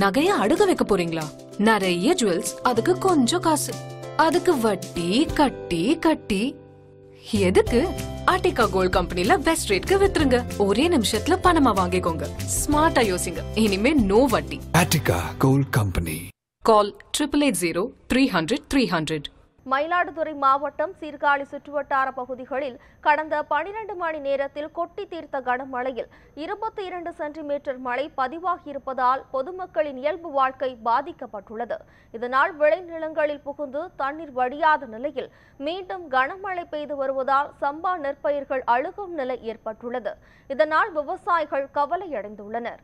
நகைய அடுக்க வைக்க போறீங்களா நிறைய ஜுவல்ஸ் அதுக்கு கொஞ்சம் காசு அதுக்கு வட்டி கட்டி கட்டி எதுக்கு ஆர்டிகா கோல்ட் கம்பெனில பெஸ்ட் ரேட்க்கு வித்துருங்க ஒரே நிமிஷத்துல பணமா வாங்கிக்கோங்க ஸ்மார்ட்டா யோசிங்க இனிமே நோ வட்டி Arthika gold company call triple eight zero three hundred three hundred Mayiladuthurai மாவட்டம் சீர்காழி சுற்றுவட்டார பகுதிகளில் கடந்த பனிரெண்டு மணி நேரத்தில் கொட்டி தீர்த்த கனமழையில் இருபத்தி இரண்டு சென்டிமீட்டர் மழை பதிவாகியிருப்பதால் பொதுமக்களின் இயல்பு வாழ்க்கை பாதிக்கப்பட்டுள்ளது இதனால் விளைநிலங்களில் புகுந்து தண்ணீர் வடியாத நிலையில் மீண்டும் கனமழை பெய்து வருவதால் சம்பா நெற்பயிர்கள் அழுகும் நிலை ஏற்பட்டுள்ளது இதனால் விவசாயிகள் கவலையடைந்துள்ளனர்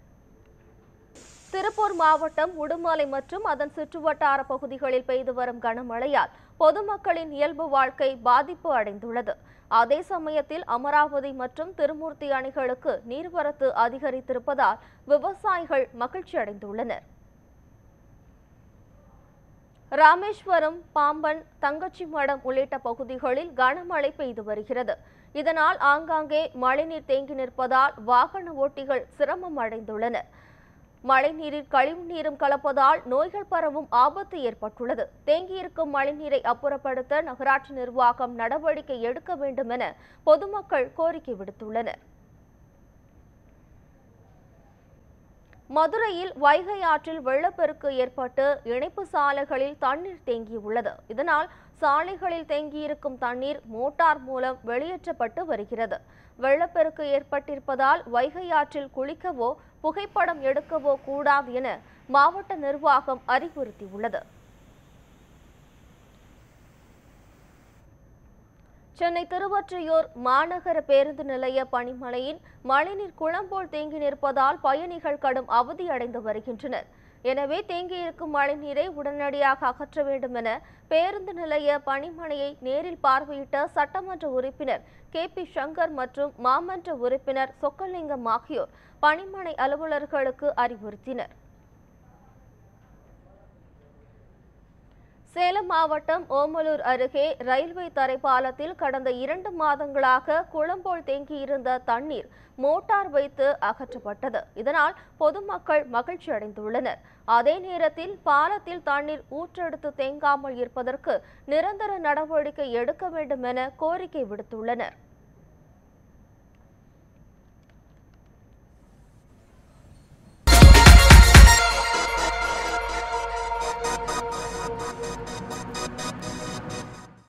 திருப்பூர் மாவட்டம் உடுமலை மற்றும் அதன் சுற்றுவட்டார பகுதிகளில் பெய்து வரும் கனமழையால் பொதுமக்களின் இயல்பு வாழ்க்கை பாதிப்பு அடைந்துள்ளது அதே சமயத்தில் அமராவதி மற்றும் திருமூர்த்தி அணைகளுக்கு நீர்வரத்து அதிகரித்திருப்பதால் விவசாயிகள் மகிழ்ச்சி அடைந்துள்ளனர் ராமேஸ்வரம் பாம்பன் தங்கச்சி மடம் உள்ளிட்ட பகுதிகளில் கனமழை பெய்து வருகிறது இதனால் ஆங்காங்கே மழைநீர் தேங்கி நிற்பதால் வாகன ஓட்டிகள் சிரமம் அடைந்துள்ளனர் மழைநீரில் கழிவுநீரும் கலப்பதால் நோய்கள் பரவும் ஆபத்து ஏற்பட்டுள்ளது தேங்கியிருக்கும் மழைநீரை அப்புறப்படுத்த நகராட்சி நிர்வாகம் நடவடிக்கை எடுக்க வேண்டும் என பொதுமக்கள் கோரிக்கை விடுத்துள்ளனர் மதுரையில் வைகை ஆற்றில் வெள்ளப்பெருக்கு ஏற்பட்டு இணைப்பு சாலைகளில் தண்ணீர் தேங்கியுள்ளது இதனால் சாலைகளில் தேங்கியிருக்கும் தண்ணீர் மோட்டார் மூலம் வெளியேற்றப்பட்டு வருகிறது வெள்ளப்பெருக்கு ஏற்பட்டிருப்பதால் வைகை ஆற்றில் குளிக்கவோ புகைப்படம் எடுக்கவோ கூடாது என மாவட்ட நிர்வாகம் அறிவுறுத்தியுள்ளது சென்னை திருவொற்றியூர் மாநகர பேருந்து நிலைய பணிமனையின் மழைநீர் குளம்போல் தேங்கி நிற்பதால் பயணிகள் கடும் அவதியடைந்து வருகின்றனர் எனவே தேங்கியிருக்கும் மழைநீரை உடனடியாக அகற்ற வேண்டும் என பேருந்து நிலைய பணிமனையை நேரில் பார்வையிட்ட சட்டமன்ற உறுப்பினர் கே பி சங்கர் மற்றும் மாமன்ற உறுப்பினர் சொக்கலிங்கம் ஆகியோர் பணிமனை அலுவலர்களுக்கு அறிவுறுத்தினர் சேலம் மாவட்டம் ஓமலூர் அருகே ரயில்வே தரைப்பாலத்தில் கடந்த இரண்டு மாதங்களாக குளம்போல் தேங்கியிருந்த தண்ணீர் மோட்டார் வைத்து அகற்றப்பட்டது இதனால் பொதுமக்கள் மகிழ்ச்சி அடைந்துள்ளனர் அதே நேரத்தில் பாலத்தில் தண்ணீர் ஊற்றெடுத்து தேங்காமல் இருப்பதற்கு நிரந்தர நடவடிக்கை எடுக்க வேண்டும் என கோரிக்கை விடுத்துள்ளனர்